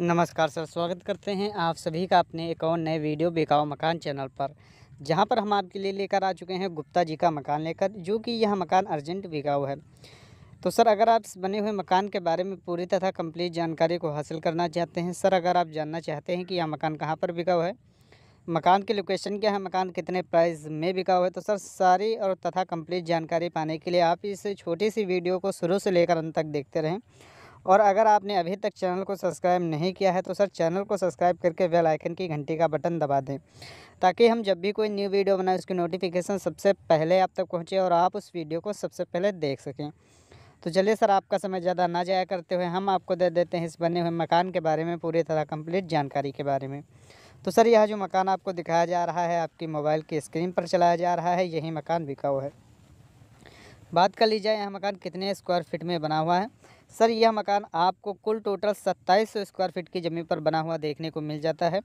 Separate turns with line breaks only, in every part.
नमस्कार सर स्वागत करते हैं आप सभी का अपने एक और नए वीडियो बेकाओ मकान चैनल पर जहां पर हम आपके लिए लेकर आ चुके हैं गुप्ता जी का मकान लेकर जो कि यह मकान अर्जेंट बिकाऊ है तो सर अगर आप इस बने हुए मकान के बारे में पूरी तथा कंप्लीट जानकारी को हासिल करना चाहते हैं सर अगर आप जानना चाहते हैं कि यह मकान कहाँ पर बिकाऊ है मकान की लोकेशन क्या है मकान कितने प्राइस में बिका हुआ है तो सर सारी और तथा कंप्लीट जानकारी पाने के लिए आप इस छोटी सी वीडियो को शुरू से लेकर अंत तक देखते रहें और अगर आपने अभी तक चैनल को सब्सक्राइब नहीं किया है तो सर चैनल को सब्सक्राइब करके बेल आइकन की घंटी का बटन दबा दें ताकि हम जब भी कोई न्यू वीडियो बनाए उसकी नोटिफिकेशन सबसे पहले आप तक पहुँचे और आप उस वीडियो को सबसे पहले देख सकें तो चलिए सर आपका समय ज़्यादा ना जाया करते हुए हम आपको दे देते हैं इस बने हुए मकान के बारे में पूरी तरह कम्प्लीट जानकारी के बारे में तो सर यह जो मकान आपको दिखाया जा रहा है आपकी मोबाइल की स्क्रीन पर चलाया जा रहा है यही मकान बिकाऊ है बात कर लीजिए यह मकान कितने स्क्वायर फीट में बना हुआ है सर यह मकान आपको कुल टोटल सत्ताईस सौ स्क्वायर फीट की ज़मीन पर बना हुआ देखने को मिल जाता है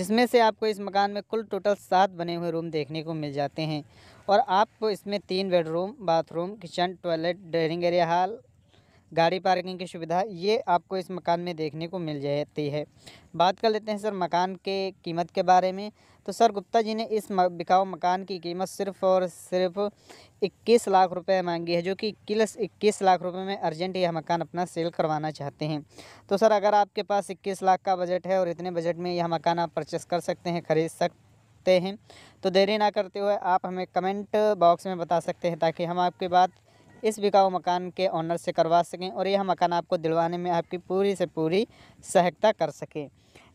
जिसमें से आपको इस मकान में कुल टोटल सात बने हुए रूम देखने को मिल जाते हैं और आपको इसमें तीन bedroom bathroom kitchen toilet dining area hall गाड़ी पार्किंग की सुविधा ये आपको इस मकान में देखने को मिल जाती है बात कर लेते हैं सर मकान के कीमत के बारे में तो सर गुप्ता जी ने इस बिकाऊ मकान की कीमत सिर्फ और सिर्फ इक्कीस लाख रुपए मांगी है जो कि किलस इक्कीस लाख रुपए में अर्जेंट यह मकान अपना सेल करवाना चाहते हैं तो सर अगर आपके पास इक्कीस लाख का बजट है और इतने बजट में यह मकान आप परचेस कर सकते हैं ख़रीद सकते हैं तो देरी ना करते हुए आप हमें कमेंट बॉक्स में बता सकते हैं ताकि हम आपकी बात इस बिकाऊ मकान के ऑनर से करवा सकें और यह मकान आपको दिलवाने में आपकी पूरी से पूरी सहायता कर सकें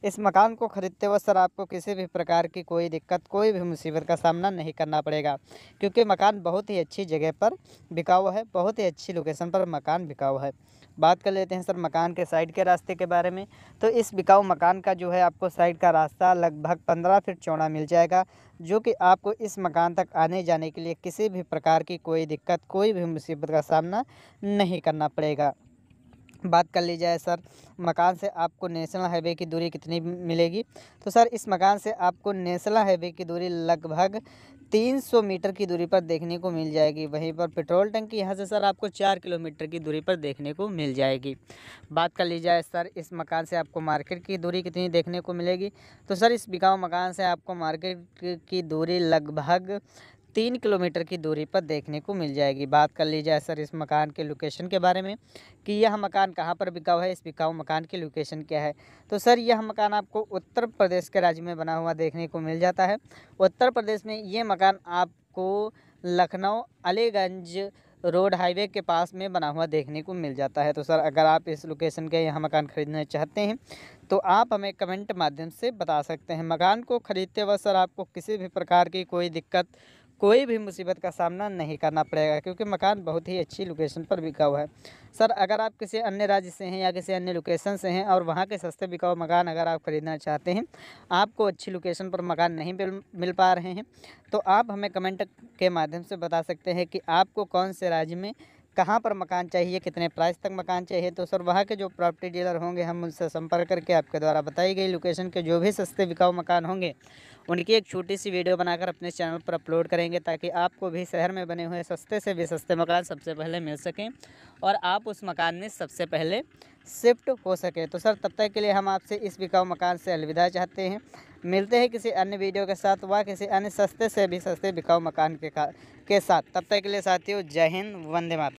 इस मकान को ख़रीदते वक्त सर आपको किसी भी प्रकार की कोई दिक्कत कोई भी मुसीबत का सामना नहीं करना पड़ेगा क्योंकि मकान बहुत ही अच्छी जगह पर बिकाऊ है बहुत ही अच्छी लोकेशन पर मकान बिकाऊ है बात कर लेते हैं सर मकान के साइड के रास्ते के बारे में तो इस बिकाऊ मकान का जो है आपको साइड का रास्ता लगभग पंद्रह फीट चौड़ा मिल जाएगा जो कि आपको इस मकान तक आने जाने के लिए किसी भी प्रकार की कोई दिक्कत कोई भी मुसीबत का सामना नहीं करना पड़ेगा बात कर ली जाए सर मकान से आपको नेशनल हाईवे की दूरी कितनी मिलेगी तो सर इस मकान से आपको नेशनल हाईवे की दूरी लगभग 300 मीटर की दूरी पर देखने को मिल जाएगी वहीं पर पेट्रोल टंकी यहाँ से सर आपको चार किलोमीटर की दूरी पर देखने को मिल जाएगी बात कर ली जाए सर इस मकान से आपको मार्केट की दूरी कितनी देखने को मिलेगी तो सर इस बिकाऊ मकान से आपको मार्केट की दूरी लगभग तीन किलोमीटर की दूरी पर देखने को मिल जाएगी बात कर ली जाए सर इस मकान के लोकेशन के बारे में कि यह मकान कहाँ पर बिका हुआ है इस बिकाऊ मकान की लोकेशन क्या है तो सर यह मकान आपको उत्तर प्रदेश के राज्य में बना हुआ देखने को मिल जाता है उत्तर प्रदेश में ये मकान आपको लखनऊ अलीगंज रोड हाईवे के पास में बना हुआ देखने को मिल जाता है तो सर अगर आप इस लोकेशन के यहाँ मकान खरीदना चाहते हैं तो आप हमें कमेंट माध्यम से बता सकते हैं मकान को ख़रीदते वक्त सर आपको किसी भी प्रकार की कोई दिक्कत कोई भी मुसीबत का सामना नहीं करना पड़ेगा क्योंकि मकान बहुत ही अच्छी लोकेशन पर बिका हुआ है सर अगर आप किसी अन्य राज्य से हैं या किसी अन्य लोकेशन से हैं और वहाँ के सस्ते बिका हुआ मकान अगर आप ख़रीदना चाहते हैं आपको अच्छी लोकेशन पर मकान नहीं मिल पा रहे हैं तो आप हमें कमेंट के माध्यम से बता सकते हैं कि आपको कौन से राज्य में कहाँ पर मकान चाहिए कितने प्राइस तक मकान चाहिए तो सर वहाँ के जो प्रॉपर्टी डीलर होंगे हम उनसे संपर्क करके आपके द्वारा बताई गई लोकेशन के जो भी सस्ते बिकाऊ मकान होंगे उनकी एक छोटी सी वीडियो बनाकर अपने चैनल पर अपलोड करेंगे ताकि आपको भी शहर में बने हुए सस्ते से भी सस्ते मकान सबसे पहले मिल सकें और आप उस मकान में सबसे पहले शिफ्ट हो सके तो सर तब तक के लिए हम आपसे इस बिकाऊ मकान से अलविदा चाहते हैं मिलते हैं किसी अन्य वीडियो के साथ वह किसी अन्य सस्ते से भी सस्ते बिकाऊ मकान के के साथ तब तक के लिए साथियों जय हिंद वंदे मातरम